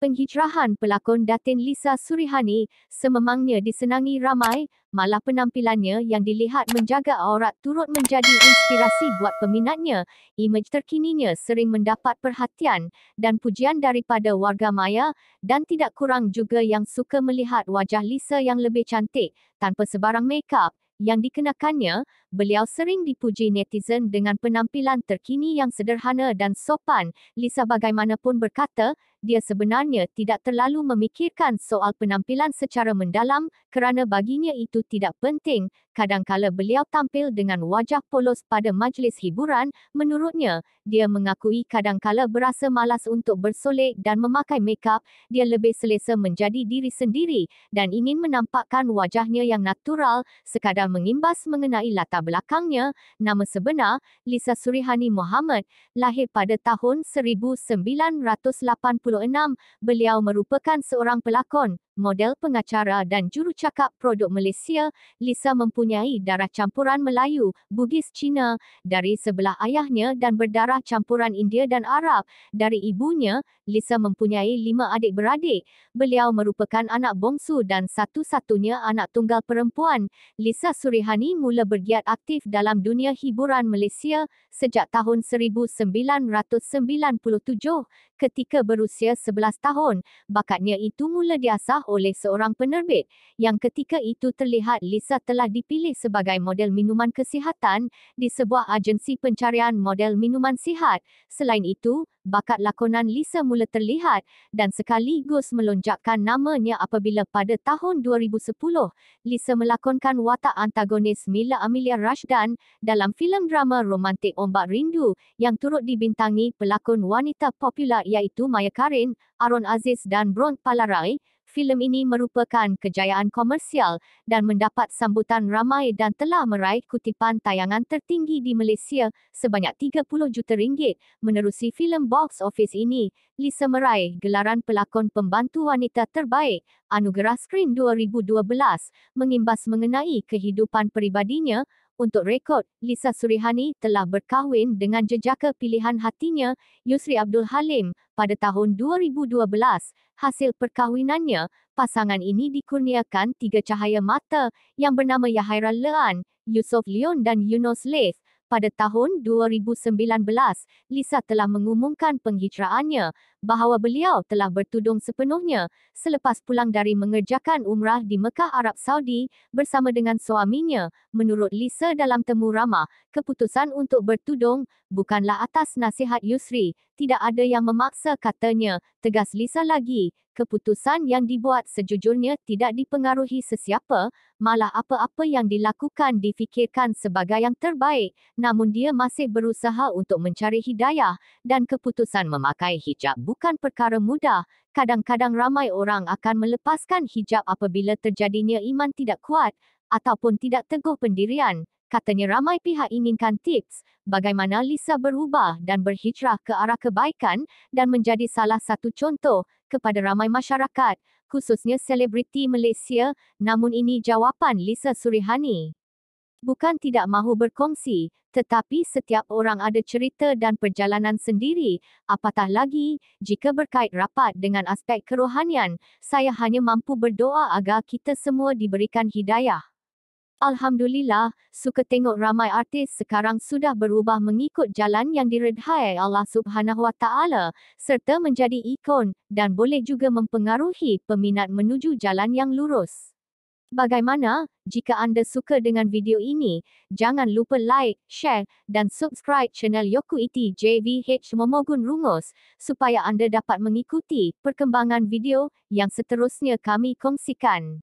Penghijrahan pelakon Datin Lisa Surihani sememangnya disenangi ramai, malah penampilannya yang dilihat menjaga aurat turut menjadi inspirasi buat peminatnya. Imej terkininya sering mendapat perhatian dan pujian daripada warga maya dan tidak kurang juga yang suka melihat wajah Lisa yang lebih cantik tanpa sebarang makeup yang dikenakannya, beliau sering dipuji netizen dengan penampilan terkini yang sederhana dan sopan, Lisa bagaimanapun berkata, dia sebenarnya tidak terlalu memikirkan soal penampilan secara mendalam kerana baginya itu tidak penting. Kadangkala beliau tampil dengan wajah polos pada majlis hiburan, menurutnya, dia mengakui kadangkala berasa malas untuk bersolek dan memakai makeup. dia lebih selesa menjadi diri sendiri dan ingin menampakkan wajahnya yang natural sekadar mengimbas mengenai latar belakangnya. Nama sebenar, Lisa Surihani Muhammad, lahir pada tahun 1980. 1976, beliau merupakan seorang pelakon, model pengacara dan jurucakap produk Malaysia, Lisa mempunyai darah campuran Melayu, Bugis Cina dari sebelah ayahnya dan berdarah campuran India dan Arab dari ibunya. Lisa mempunyai lima adik-beradik. Beliau merupakan anak bongsu dan satu-satunya anak tunggal perempuan. Lisa Surihani mula bergiat aktif dalam dunia hiburan Malaysia sejak tahun 1997 ketika berusia 11 tahun. Bakatnya itu mula diasah oleh seorang penerbit yang ketika itu terlihat Lisa telah dipilih sebagai model minuman kesihatan di sebuah agensi pencarian model minuman sihat. Selain itu, bakat lakonan Lisa mula terlihat dan sekaligus melonjakkan namanya apabila pada tahun 2010, Lisa melakonkan watak antagonis Mila Amelia Rashdan dalam filem drama romantik Ombak Rindu yang turut dibintangi pelakon wanita popular iaitu Maya Karin, Aron Aziz dan Bront Palarai filem ini merupakan kejayaan komersial dan mendapat sambutan ramai dan telah meraih kutipan tayangan tertinggi di Malaysia sebanyak 30 juta ringgit menerusi filem box office ini Lisa meraih gelaran pelakon pembantu wanita terbaik anugerah Screen 2012 mengimbas mengenai kehidupan peribadinya untuk rekod, Lisa Surihani telah berkahwin dengan jejaka pilihan hatinya, Yusri Abdul Halim, pada tahun 2012. Hasil perkahwinannya, pasangan ini dikurniakan tiga cahaya mata yang bernama Yahaira Lean, Yusof Leon dan Yunus Leif pada tahun 2019, Lisa telah mengumumkan penghijraannya bahawa beliau telah bertudung sepenuhnya selepas pulang dari mengerjakan umrah di Mekah Arab Saudi bersama dengan suaminya. Menurut Lisa dalam temu ramah, keputusan untuk bertudung bukanlah atas nasihat Yusri, tidak ada yang memaksa katanya, tegas Lisa lagi keputusan yang dibuat sejujurnya tidak dipengaruhi sesiapa, malah apa-apa yang dilakukan difikirkan sebagai yang terbaik, namun dia masih berusaha untuk mencari hidayah, dan keputusan memakai hijab bukan perkara mudah, kadang-kadang ramai orang akan melepaskan hijab apabila terjadinya iman tidak kuat, ataupun tidak teguh pendirian, katanya ramai pihak inginkan tips bagaimana Lisa berubah dan berhijrah ke arah kebaikan dan menjadi salah satu contoh kepada ramai masyarakat, khususnya selebriti Malaysia, namun ini jawapan Lisa Surihani. Bukan tidak mahu berkongsi, tetapi setiap orang ada cerita dan perjalanan sendiri, apatah lagi, jika berkait rapat dengan aspek kerohanian, saya hanya mampu berdoa agar kita semua diberikan hidayah. Alhamdulillah, suka tengok ramai artis sekarang sudah berubah mengikut jalan yang diredhai Allah Subhanahu Wa Taala serta menjadi ikon dan boleh juga mempengaruhi peminat menuju jalan yang lurus. Bagaimana? Jika anda suka dengan video ini, jangan lupa like, share dan subscribe channel Yoku Iti JVH Momogun Rungos supaya anda dapat mengikuti perkembangan video yang seterusnya kami kongsikan.